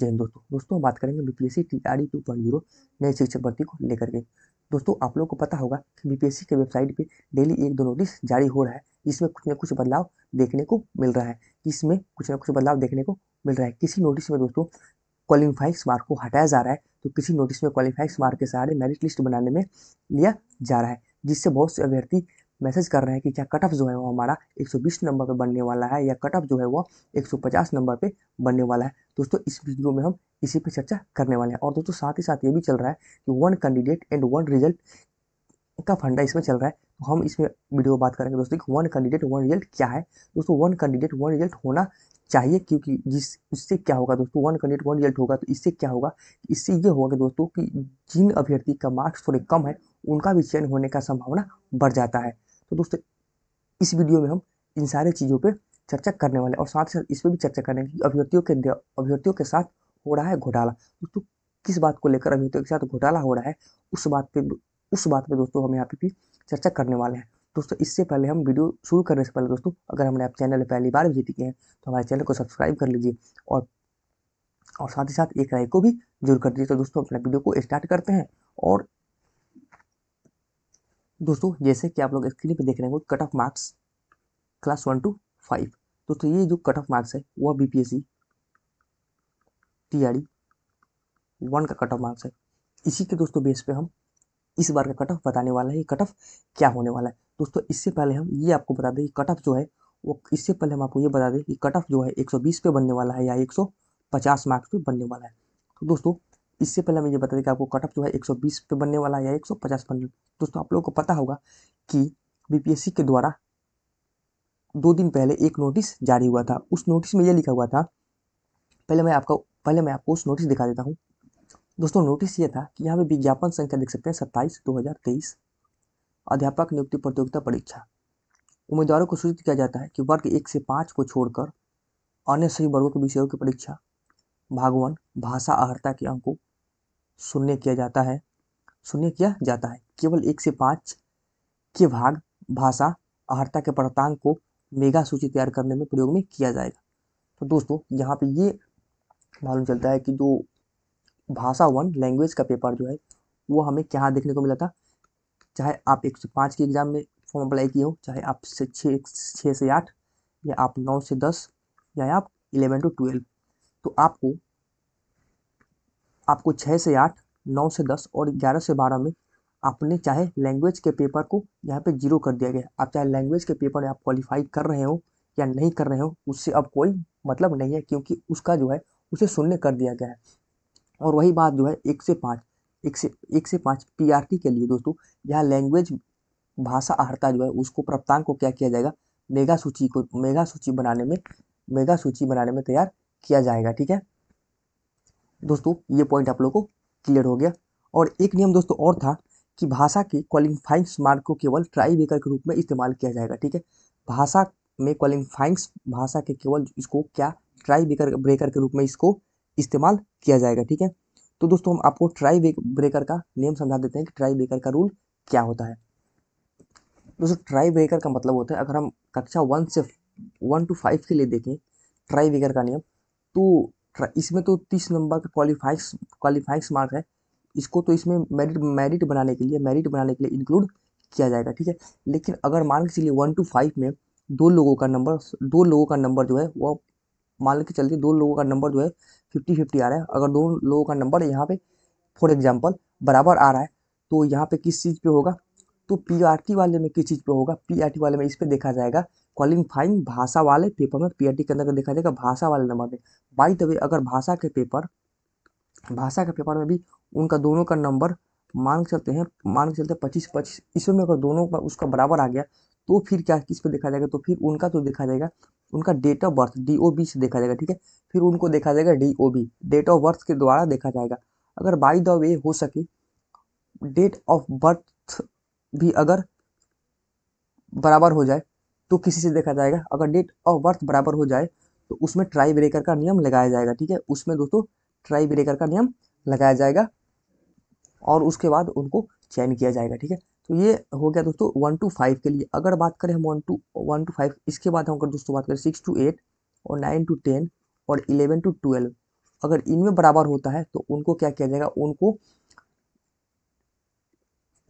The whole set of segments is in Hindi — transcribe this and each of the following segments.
जैन दोस्तों दोस्तों बात करेंगे बीपीएससी पॉइंट जीरो नए शिक्षक भर्ती को लेकर के दोस्तों आप लोगों को पता होगा कि बीपीएससी के वेबसाइट पे डेली एक दो नोटिस जारी हो रहा है जिसमें कुछ ना कुछ बदलाव देखने को मिल रहा है इसमें कुछ ना कुछ बदलाव देखने को मिल रहा है किसी नोटिस में दोस्तों क्वालिफाइंग मार्क को हटाया जा रहा है तो किसी नोटिस में क्वालिफाइंग मार्क के सहारे मेरिट लिस्ट बनाने में लिया जा रहा है जिससे बहुत से अभ्यर्थी मैसेज कर रहे हैं कि क्या कट ऑफ जो है वो हमारा 120 नंबर पे बनने वाला है या कट ऑफ जो है वो 150 नंबर पे बनने वाला है दोस्तों इस वीडियो में हम इसी पे चर्चा करने वाले हैं और दोस्तों साथ ही साथ ये भी चल रहा है कि one candidate and one result का फंडा इसमें चल रहा है तो हम इसमें वीडियो बात करेंगे दोस्तों कि वन कैंडिडेट वन रिजल्ट क्या है दोस्तों वन कैंडिडेट वन रिजल्ट होना चाहिए क्योंकि जिस उससे क्या होगा दोस्तों वन कैंडिडेट वन रिजल्ट होगा तो इससे क्या होगा इससे ये होगा कि दोस्तों कि जिन अभ्यर्थी का मार्क्स थोड़े कम है उनका भी चयन होने का संभावना बढ़ जाता है तो दोस्तों इस वीडियो में हम इन सारे चीज़ों पर चर्चा करने वाले और साथ ही साथ इस पर भी चर्चा करने की अभ्यर्थियों के अभ्यर्थियों के साथ हो रहा है घोटाला दोस्तों किस बात को लेकर अभ्यर्थियों के साथ घोटाला हो रहा है उस बात पे उस बात पे दोस्तों हम यहाँ पे भी चर्चा करने वाले हैं दोस्तों इससे पहले हम वीडियो शुरू करने से पहले दोस्तों अगर हमने आप चैनल पहली बार विजिट किए हैं तो हमारे चैनल को सब्सक्राइब कर लीजिए और और साथ ही साथ एक लाइक को भी जरूर कर दीजिए तो दोस्तों अपने वीडियो को स्टार्ट करते हैं और दोस्तों जैसे कि आप लोग स्क्रीन पे देख रहे हो cut off marks class one to five दोस्तों ये जो कट ऑफ मार्क्स है वह B P S C T R E one का कट ऑफ मार्क्स है इसी के दोस्तों बेस पे हम इस बार का कट ऑफ बताने वाला है ये कट ऑफ क्या होने वाला है दोस्तों इससे पहले हम ये आपको बता दें कट ऑफ जो है वो इससे पहले हम आपको ये बता दें कि कट ऑफ जो है एक सौ बीस पे बनने वाला है या एक सौ पचास मार्क्स पे बनने वाला है तो दोस्तों इससे पहले मैं ये बता दें कि आपको कट ऑफ जो है 120 पे बनने वाला है या 150 बनने दोस्तों आप लोगों को पता होगा कि बीपीएससी के द्वारा दो दिन पहले एक नोटिस जारी हुआ था उस नोटिस में यह लिखा हुआ था पहले मैं आपका पहले मैं आपको उस नोटिस दिखा देता हूँ दोस्तों नोटिस ये था कि यहाँ पे विज्ञापन संख्या देख सकते हैं सत्ताईस दो हज़ार तेईस अध्यापक नियुक्ति प्रतियोगिता परीक्षा उम्मीदवारों को सूचित किया जाता है कि वर्ग एक से पाँच को छोड़कर अन्य सभी वर्गों के विषयों की परीक्षा भागवन भाषा अहर्ता के अंकों शून्य किया जाता है शून्य किया जाता है केवल एक से पाँच के भाग भाषा आहारता के पदार्थांक को मेगा सूची तैयार करने में प्रयोग में किया जाएगा तो दोस्तों यहाँ पे ये मालूम चलता है कि जो भाषा वन लैंग्वेज का पेपर जो है वो हमें क्या देखने को मिला था चाहे आप एक से पाँच के एग्ज़ाम में फॉर्म अप्लाई किए हो चाहे आप से छः छः से आठ या आप नौ से दस या आप इलेवन टू ट्वेल्व तो आपको आपको छः से आठ नौ से दस और ग्यारह से बारह में आपने चाहे लैंग्वेज के पेपर को यहाँ पे जीरो कर दिया गया आप चाहे लैंग्वेज के पेपर में आप क्वालिफाई कर रहे हो या नहीं कर रहे हो उससे अब कोई मतलब नहीं है क्योंकि उसका जो है उसे शून्य कर दिया गया है और वही बात जो है एक से पाँच एक से एक से पाँच टी के लिए दोस्तों यहाँ लैंग्वेज भाषा आहारता जो है उसको प्राप्तांक को क्या किया जाएगा मेगा सूची को मेगा सूची बनाने में मेगा सूची बनाने में तैयार किया जाएगा ठीक है दोस्तों ये पॉइंट आप लोगों को क्लियर हो गया और एक नियम दोस्तों और था कि भाषा के क्वालिफाइंग्स मार्क को केवल ट्राई बेकर के रूप में इस्तेमाल किया जाएगा ठीक है भाषा में क्वालिफाइंग्स भाषा के केवल इसको क्या ट्राई बेकर ब्रेकर के रूप में इसको इस्तेमाल किया जाएगा ठीक है तो दोस्तों हम आपको ट्राई ब्रेकर का नियम समझा देते हैं कि ट्राई ब्रेकर का रूल क्या होता है दोस्तों ट्राई ब्रेकर का मतलब होता है अगर हम कक्षा वन से वन टू फाइव के लिए देखें ट्राई ब्रेकर का नियम तो इसमें तो तीस नंबर का क्वालिफाइक्स क्वालिफाइक्स मार्क है इसको तो इसमें मेरिट मेरिट बनाने के लिए मेरिट बनाने के लिए इंक्लूड किया जाएगा ठीक है लेकिन अगर मान के चलिए वन टू फाइव में दो लोगों का नंबर दो लोगों का नंबर जो है वह मान के चलिए दो लोगों का नंबर जो है फिफ्टी फिफ्टी आ रहा है अगर दो लोगों का नंबर यहाँ पे फॉर एग्जाम्पल बराबर आ रहा है तो यहाँ पे किस चीज़ पे होगा तो पी वाले में किस चीज़ पे होगा पी वाले में इस पर देखा जाएगा क्वालिफाइंग भाषा वाले पेपर में पी के अंदर देखा जाएगा भाषा वाले नंबर में बाई द वे अगर भाषा के पेपर भाषा के पेपर में भी उनका दोनों का नंबर मान के चलते हैं मान के चलते पच्चीस पच्चीस इसमें अगर दोनों का उसका बराबर आ गया तो फिर क्या किस पे देखा जाएगा तो फिर उनका तो देखा जाएगा उनका date of birth D O B से देखा जाएगा ठीक है फिर उनको देखा जाएगा D O B date of birth के द्वारा देखा जाएगा अगर बाई द वे हो सके डेट ऑफ बर्थ भी अगर बराबर हो जाए तो किसी से देखा जाएगा अगर डेट ऑफ बर्थ बराबर हो जाए तो उसमें ट्राई ब्रेकर का नियम लगाया जाएगा ठीक है उसमें दोस्तों ट्राई ब्रेकर का नियम लगाया जाएगा और उसके बाद उनको चयन किया जाएगा ठीक है तो ये हो गया दोस्तों वन टू फाइव के लिए अगर बात करें हम one to one to five इसके बाद हम अगर दोस्तों बात करें सिक्स टू एट और नाइन टू टेन और इलेवन टू ट्वेल्व अगर इनमें बराबर होता है तो उनको क्या किया जाएगा उनको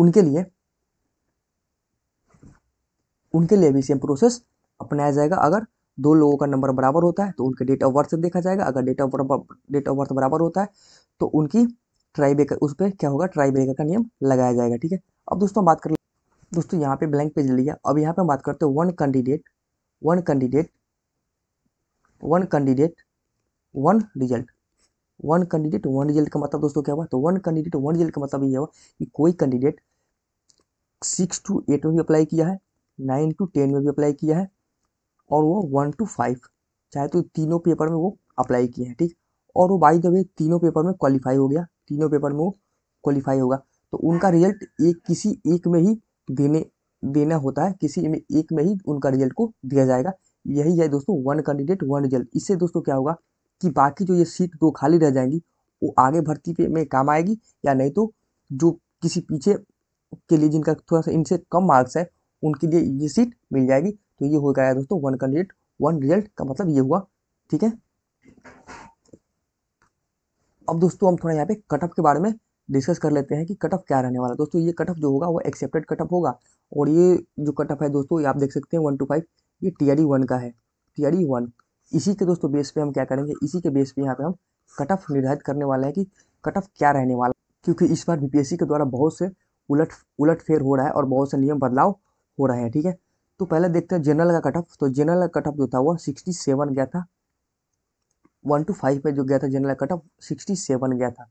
उनके लिए उनके लिए भी सेम प्रोसेस अपनाया जाएगा अगर दो लोगों का नंबर बराबर होता है तो उनके डेट ऑफ बर्थ से देखा जाएगा अगर date of birth date of birth बराबर होता है तो उनकी ट्राई ब्रेकर उस पर क्या होगा ब्रेकर का नियम लगाया जाएगा ठीक है अब दोस्तों बात कर दोस्तों यहाँ पे ब्लैंक पेज लिया अब यहाँ पे हम बात करते हैं one candidate one candidate one candidate one result one candidate one result का मतलब दोस्तों क्या हुआ तो वन कैंडिडेट वन रिजल्ट का मतलब ये हुआ कि कोई कैंडिडेट सिक्स टू एट में भी अप्लाई किया है नाइन टू टेन में भी अप्लाई किया है और वो वन टू फाइव चाहे तो तीनों पेपर में वो अप्लाई किए हैं ठीक और वो बाई दबे तीनों पेपर में क्वालिफाई हो गया तीनों पेपर में वो क्वालिफाई होगा तो उनका रिजल्ट एक किसी एक में ही देने देना होता है किसी में एक में ही उनका रिजल्ट को दिया जाएगा यही है दोस्तों वन कैंडिडेट वन रिजल्ट इससे दोस्तों क्या होगा कि बाकी जो ये सीट दो खाली रह जाएंगी वो आगे भर्ती पे में काम आएगी या नहीं तो जो किसी पीछे के लिए जिनका थोड़ा सा इनसे कम मार्क्स है उनके लिए ये सीट मिल जाएगी तो ये हो गया दोस्तों वन कैंडिडेट वन रिजल्ट का मतलब ये हुआ ठीक है अब दोस्तों हम थोड़ा यहाँ पे कटअप के बारे में डिस्कस कर लेते हैं कि कटअप क्या रहने वाला है दोस्तों ये कटअप जो होगा वो एक्सेप्टेड कटअप होगा और ये जो कटअप है दोस्तों ये आप देख सकते हैं वन टू फाइव ये टी आर वन का है टी आर वन इसी के दोस्तों बेस पे हम क्या करेंगे इसी के बेस पे यहाँ पे हम कटअप निर्धारित करने वाले हैं कि कटअप क्या रहने वाला क्योंकि इस बार बी के द्वारा बहुत से उलट उलट फेर हो रहा है और बहुत से नियम बदलाव हो रहे हैं ठीक है तो पहले देखते हैं जनरल का कट ऑफ तो जनरल का कट ऑफ जो था वो सिक्सटी सेवन गया था वन टू फाइव पे जो गया था general cut off sixty seven गया था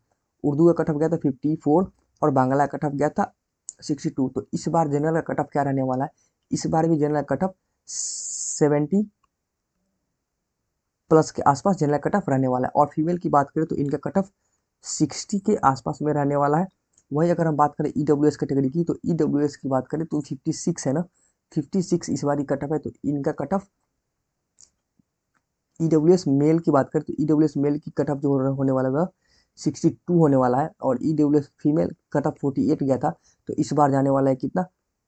उर्दू का कट ऑफ गया था फिफ्टी फोर और बांग्ला कट ऑफ गया था सिक्सटी टू तो इस बार जनरल का कट ऑफ क्या रहने वाला है इस बार भी general cut off seventy plus के आसपास जनरल कट ऑफ रहने वाला है और फीमेल की बात करें तो इनका कट ऑफ सिक्सटी के आसपास में रहने वाला है वहीं अगर हम बात करें ई e कैटेगरी की तो ई e की बात करें तो फिफ्टी सिक्स है ना फिफ्टी सिक्स इस बार ही कट ऑफ है तो इनका कट ऑफ ई मेल की बात करें तो ई e मेल की कट ऑफ जो होने वाला था सिक्सटी टू होने वाला है और E W S female cut off forty eight गया था तो इस बार जाने वाला है कितना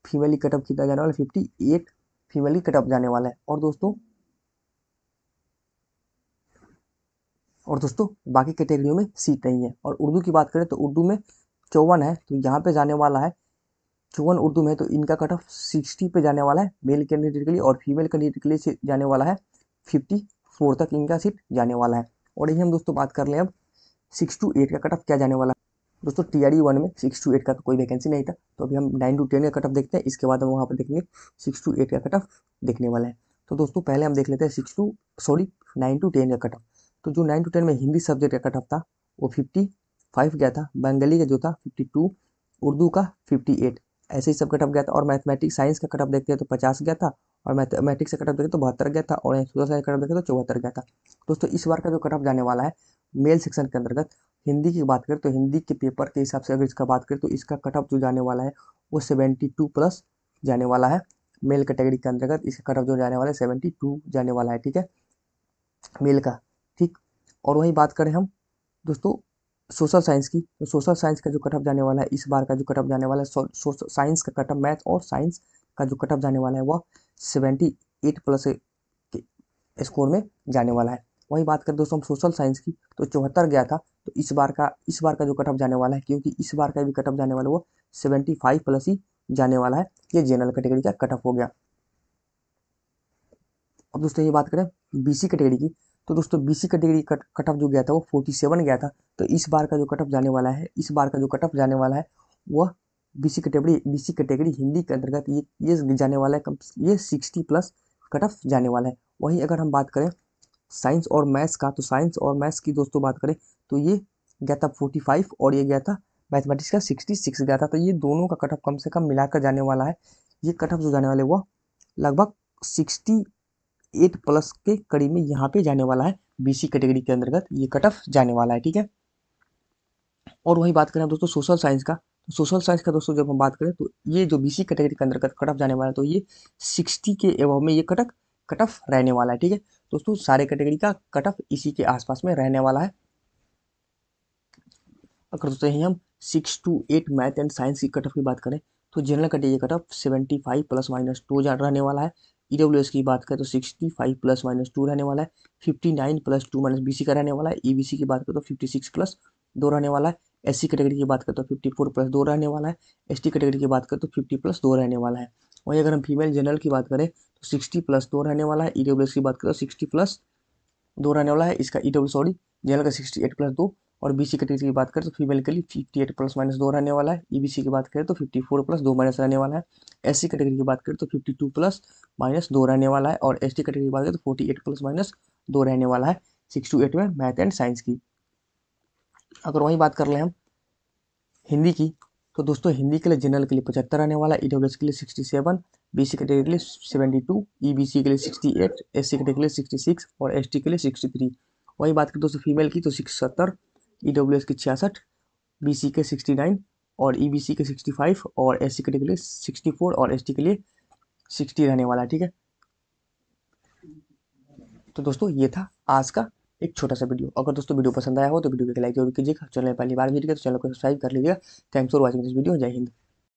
फीमेल ही कट ऑफ कितना जाने वाला है फिफ्टी एट फीमेल ही कट ऑफ जाने वाला है और दोस्तों और दोस्तों बाकी कैटेगरियों में सीट नहीं है और उर्दू की बात करें तो उर्दू में चौवन है तो यहाँ पे जाने वाला है चौवन उर्दू में तो इनका कट ऑफ सिक्सटी पे जाने वाला है मेल कैंडिडेट के लिए और फीमेल कैंडिडेट के लिए जाने वाला है फिफ्टी फोर तक इनका सीट जाने वाला है और यही हम दोस्तों बात कर लें अब सिक्स टू एट का कट ऑफ क्या जाने वाला है दोस्तों टी आर वन में सिक्स टू एट का तो कोई वैकेंसी नहीं था तो अभी हम नाइन टू टेन का कट ऑफ देखते हैं इसके बाद हम वहाँ पर देखेंगे सिक्स टू एट का कट ऑफ देखने वाला है तो दोस्तों पहले हम देख लेते हैं six two sorry nine to ten का कट ऑफ तो जो नाइन टू टेन में हिंदी सब्जेक्ट का कट ऑफ था वो फिफ्टी फाइव गया था बंगाली का जो था फिफ्टी टू उर्दू का फिफ्टी एट ऐसे ही सब कटअप गया था और मैथमेटिक्स साइंस का कटअप देखते हैं तो पचास गया था और मैथमेटिक्स का कटअप देखें तो बहत्तर गया था और सोशल साइंस कटअप देखें तो चौहत्तर गया था दोस्तों इस बार का जो कटअप जाने वाला है मेल सेक्शन के अंतर्गत हिंदी की बात करें तो हिंदी के पेपर के हिसाब से अगर इसका बात करें तो इसका कटअप जो जाने वाला है वो सेवेंटी टू प्लस जाने वाला है मेल कैटेगरी के अंतर्गत इसका कटअप जो जाने वाला है सेवेंटी टू जाने वाला है ठीक है मेल का ठीक और वहीं बात करें हम दोस्तों सोशल साइंस की तो सोशल साइंस का जो कटअप जाने वाला है इस बार का जो कटअप जाने वाला है सो, साइंस का कटअप मैथ और साइंस का जो कटअप जाने वाला है वह सेवेंटी एट प्लस के स्कोर में जाने वाला है वही बात करें दोस्तों हम सोशल साइंस की तो चौहत्तर गया था तो इस बार का इस बार का जो कटअप जाने वाला है क्योंकि इस बार का भी कटअप जाने वाला वो सेवेंटी फाइव प्लस ही जाने वाला है ये जनरल कैटेगरी का कटअप हो गया अब दोस्तों ये बात करें बीसी कैटेगरी की तो दोस्तों BC category cut cut off जो गया था वो फोर्टी सेवन गया था तो इस बार का जो कट ऑफ जाने वाला है इस बार का जो कट ऑफ जाने वाला है वह BC category BC category Hindi के अंतर्गत ये ये जाने वाला है कम ये सिक्सटी प्लस कट ऑफ जाने वाला है वहीं अगर हम बात करें साइंस और मैथ्स का तो साइंस और मैथ्स की दोस्तों बात करें तो ये गया था फोर्टी फाइव और ये गया था मैथमेटिक्स का सिक्सटी सिक्स गया था तो ये दोनों का कट ऑफ कम से कम मिलाकर जाने वाला है ये कट ऑफ जो जाने वाले वह लगभग सिक्सटी एट प्लस के कड़ी में यहाँ पे जाने वाला है बीसी कैटेगरी के अंतर्गत ये कट ऑफ जाने वाला है ठीक है और वही बात करें दोस्तों सोशल साइंस का तो सोशल साइंस का दोस्तों जब हम बात करें तो ये जो बीसी कैटेगरी के अंतर्गत कट ऑफ जाने वाला है तो ये सिक्सटी के एव में ये कटक कट ऑफ रहने वाला है ठीक है दोस्तों सारे कैटेगरी का कट ऑफ इसी के आसपास में रहने वाला है अगर दोस्तों यही हम six to eight math and science की कट ऑफ की बात करें तो जनरल का cut off seventy five plus minus two रहने वाला है ई e की बात करें तो sixty five plus minus two रहने वाला है fifty nine plus two minus B का रहने वाला है ई बी सी की बात करें तो फिफ्टी सिक्स प्लस दो रहने वाला है एस सी कैटेगरी की बात करें तो फिफ्टी फोर प्लस दो रहने वाला है एस टी कैटेगरी की बात करें तो फिफ्टी प्लस दो रहने वाला है वहीं अगर हम फीमेल जनरल की बात करें तो सिक्सटी प्लस दो रहने वाला है ई e एस की बात करें तो सिक्सटी प्लस दो रहने वाला है इसका ई सॉरी जनरल का सिक्सटी एट प्लस दो और बी सी कैटेगरी की बात करें तो फीमेल के लिए फिफ्टी एट प्लस माइनस दो रहने वाला है ई बी सी की बात करें तो फिफ्टी फोर प्लस दो माइनस रहने वाला है एस सी कैटेगरी की बात करें तो फिफ्टी टू प्लस माइनस दो रहने वाला है और एस टी कैटेगरी की बात करें तो फोर्टी एट प्लस माइनस दो रहने वाला है सिक्स टू एट में मैथ एंड साइंस की अगर वहीं बात कर लें हम हिंदी की तो दोस्तों हिंदी के लिए जनरल के लिए पचहत्तर रहने वाला ई एस e के लिए sixty seven B C category के लिए seventy two E B C के लिए sixty eight S C category के लिए सिक्सटी सिक्स और एस टी के लिए सिक्सटी थ्री वहीं बात करें दोस्तों फीमेल की तो सिक्स सत्तर ई डब्ल्यू एस के छियासठ बी सी के सिक्सटी नाइन और ई बी सी के सिक्सटी फाइव और एस सी के लिए सिक्सटी फोर और एस टी के लिए सिक्सटी रहने वाला है ठीक है तो दोस्तों ये था आज का एक छोटा सा वीडियो अगर दोस्तों वीडियो पसंद आया हो तो वीडियो को लाइक जरूर कीजिएगा चैनल पहली बार भी तो चैनल को सब्सक्राइब कर लीजिएगा thanks for watching this video जय हिंद